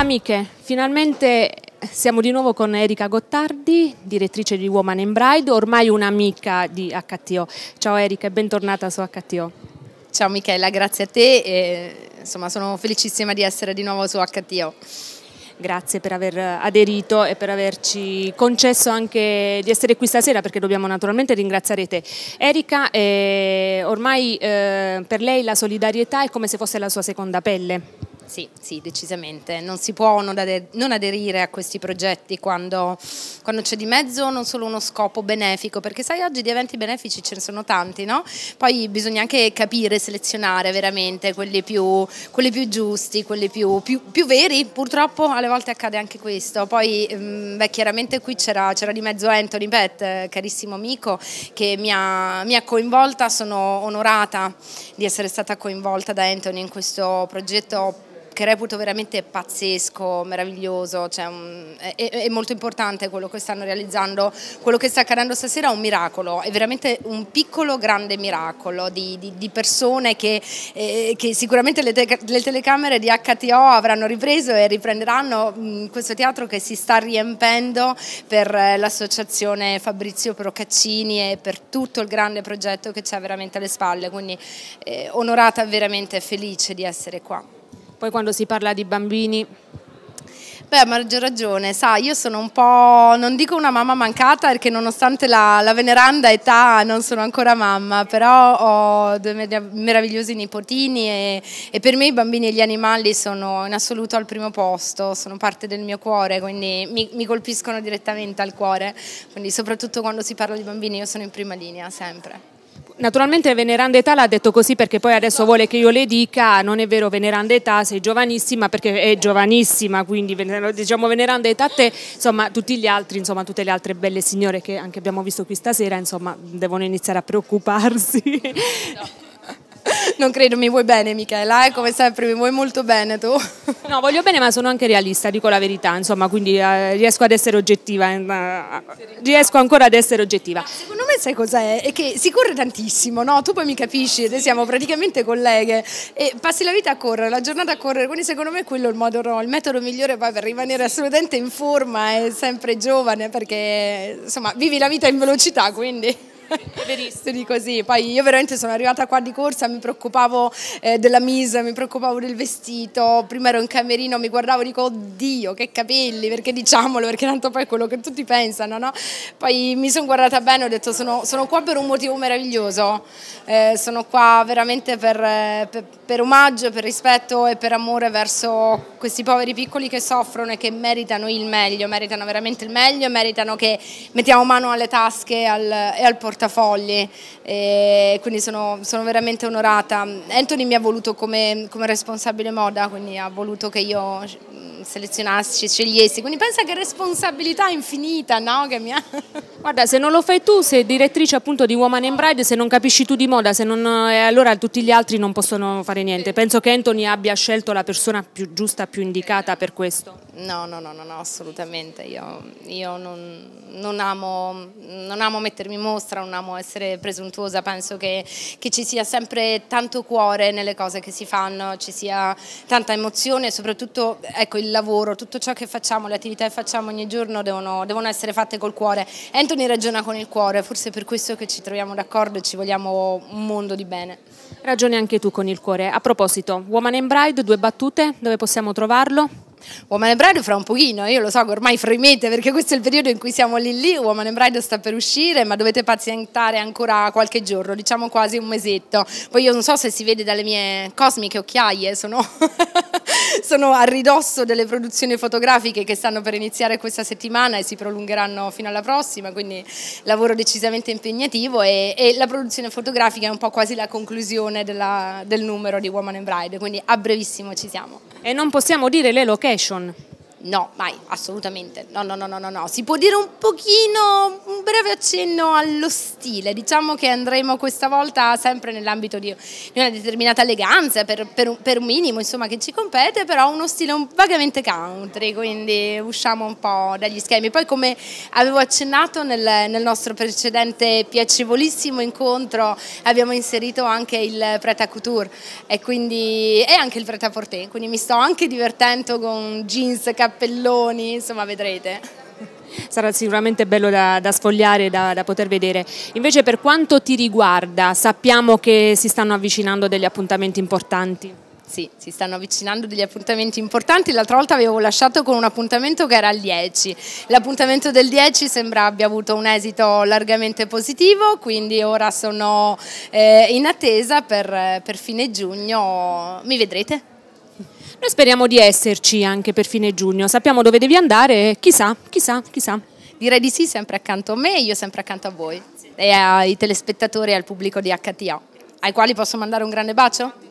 Amiche, finalmente siamo di nuovo con Erika Gottardi, direttrice di Woman in Bride, ormai un'amica di HTO. Ciao Erika e bentornata su HTO. Ciao Michela, grazie a te e insomma sono felicissima di essere di nuovo su HTO. Grazie per aver aderito e per averci concesso anche di essere qui stasera perché dobbiamo naturalmente ringraziare te. Erika, eh, ormai eh, per lei la solidarietà è come se fosse la sua seconda pelle. Sì, sì, decisamente. Non si può non, aderire a questi progetti quando, quando c'è di mezzo non solo uno scopo benefico, perché sai oggi di eventi benefici ce ne sono tanti, no? Poi bisogna anche capire, selezionare veramente quelli più, quelli più giusti, quelli più, più, più, veri. Purtroppo alle volte accade anche questo. Poi, beh, chiaramente qui c'era, di mezzo Anthony Pet, carissimo amico, che mi ha, mi ha coinvolta, sono onorata di essere stata coinvolta da Anthony in questo progetto che reputo veramente pazzesco, meraviglioso, cioè un, mm, è, è, molto importante quello che stanno realizzando, quello che sta accadendo stasera è un miracolo, è veramente un piccolo grande miracolo di, di, di persone che, eh, che sicuramente le, te, le, telecamere di HTO avranno ripreso e riprenderanno mh, mm, questo teatro che si sta riempendo per eh, l'associazione Fabrizio Procaccini e per tutto il grande progetto che c'è veramente alle spalle, quindi eh, onorata veramente felice di essere qua poi quando si parla di bambini... Beh, a maggior ragione, sai, io sono un po', non dico una mamma mancata perché nonostante la, la veneranda età non sono ancora mamma, però ho due meravigliosi nipotini e, e, per me i bambini e gli animali sono in assoluto al primo posto, sono parte del mio cuore, quindi mi, mi colpiscono direttamente al cuore, quindi soprattutto quando si parla di bambini io sono in prima linea sempre. Naturalmente Veneranda Età l'ha detto così perché poi adesso vuole che io le dica non è vero Veneranda Età sei giovanissima perché è giovanissima quindi diciamo Veneranda Età a te insomma tutti gli altri insomma tutte le altre belle signore che anche abbiamo visto qui stasera insomma devono iniziare a preoccuparsi. No. Non credo, mi vuoi bene Michela, eh? come sempre mi vuoi molto bene tu. No, voglio bene ma sono anche realista, dico la verità, insomma, quindi eh, riesco ad essere oggettiva, eh, riesco ancora ad essere oggettiva. Ma secondo me sai cos'è? È che si corre tantissimo, no? Tu poi mi capisci, noi siamo praticamente colleghe e passi la vita a correre, la giornata a correre, quindi secondo me quello è il, modo, no? il metodo migliore poi per rimanere assolutamente in forma e sempre giovane perché insomma vivi la vita in velocità quindi... Verissimi così, poi io veramente sono arrivata qua di corsa, mi preoccupavo eh, della misa, mi preoccupavo del vestito, prima ero in camerino, mi guardavo e dico oddio che capelli, perché diciamolo, perché tanto poi è quello che tutti pensano, no? Poi mi sono guardata bene, ho detto sono, sono, qua per un motivo meraviglioso, eh, sono qua veramente per, eh, per, per omaggio, per rispetto e per amore verso questi poveri piccoli che soffrono e che meritano il meglio, meritano veramente il meglio, meritano che mettiamo mano alle tasche al, e al portafoglio portafogli, eh, quindi sono, sono, veramente onorata. Anthony mi ha voluto come, come, responsabile moda, quindi ha voluto che io mm, selezionassi, scegliessi, quindi pensa che responsabilità infinita no? che mi ha... Guarda, se non lo fai tu, sei direttrice appunto di Woman in Bride, se non capisci tu di moda, non, eh, allora tutti gli altri non possono fare niente. Penso che Anthony abbia scelto la persona più giusta, più indicata per questo. No, no, no, no, no assolutamente. Io, io non, non, amo, non, amo, mettermi in mostra, non amo essere presuntuosa. Penso che, che, ci sia sempre tanto cuore nelle cose che si fanno, ci sia tanta emozione e soprattutto ecco, il lavoro, tutto ciò che facciamo, le attività che facciamo ogni giorno devono, devono essere fatte col cuore. Anthony Anthony ragiona con il cuore, forse per questo che ci troviamo d'accordo e ci vogliamo un mondo di bene. Ragioni anche tu con il cuore. A proposito, Woman and Bride, due battute, dove possiamo trovarlo? Woman and Bride fra un pochino, io lo so che ormai fremete perché questo è il periodo in cui siamo lì lì, Woman in Bride sta per uscire ma dovete pazientare ancora qualche giorno, diciamo quasi un mesetto, poi io non so se si vede dalle mie cosmiche occhiaie, sono sono a ridosso delle produzioni fotografiche che stanno per iniziare questa settimana e si prolungheranno fino alla prossima, quindi lavoro decisamente impegnativo e, e la produzione fotografica è un po' quasi la conclusione della, del numero di Woman and Bride, quindi a brevissimo ci siamo. E non possiamo dire le location. No, mai, assolutamente. No, no, no, no, no, Si può dire un pochino, un breve accenno allo stile. Diciamo che andremo questa volta sempre nell'ambito di una determinata eleganza, per, per, per un minimo insomma, che ci compete, però uno stile un, vagamente country, quindi usciamo un po' dagli schemi. Poi come avevo accennato nel, nel nostro precedente piacevolissimo incontro abbiamo inserito anche il Preta Couture e, quindi, e anche il Preta Porté, quindi mi sto anche divertendo con jeans, capelli, cappelloni, insomma vedrete sarà sicuramente bello da, da sfogliare e da, da, poter vedere. Invece per quanto ti riguarda, sappiamo che si stanno avvicinando degli appuntamenti importanti. Sì, si stanno avvicinando degli appuntamenti importanti, l'altra volta avevo lasciato con un appuntamento che era al 10, l'appuntamento del 10 sembra abbia avuto un esito largamente positivo, quindi ora sono eh, in attesa per, per fine giugno, mi vedrete. Noi speriamo di esserci anche per fine giugno, sappiamo dove devi andare, chissà, chissà, chissà. Direi di sì, sempre accanto a me e io sempre accanto a voi e ai telespettatori e al pubblico di HTA, ai quali posso mandare un grande bacio?